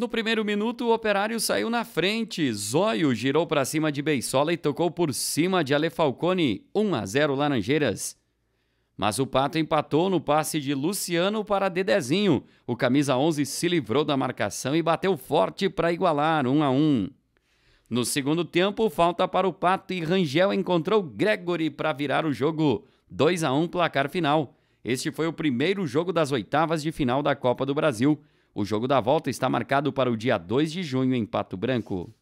No primeiro minuto, o operário saiu na frente. Zóio girou para cima de Beisola e tocou por cima de Ale Falcone. 1 a 0 Laranjeiras. Mas o Pato empatou no passe de Luciano para Dedezinho. O camisa 11 se livrou da marcação e bateu forte para igualar 1 a 1. No segundo tempo, falta para o Pato e Rangel encontrou Gregory para virar o jogo. 2 a 1 placar final. Este foi o primeiro jogo das oitavas de final da Copa do Brasil. O jogo da volta está marcado para o dia 2 de junho em Pato Branco.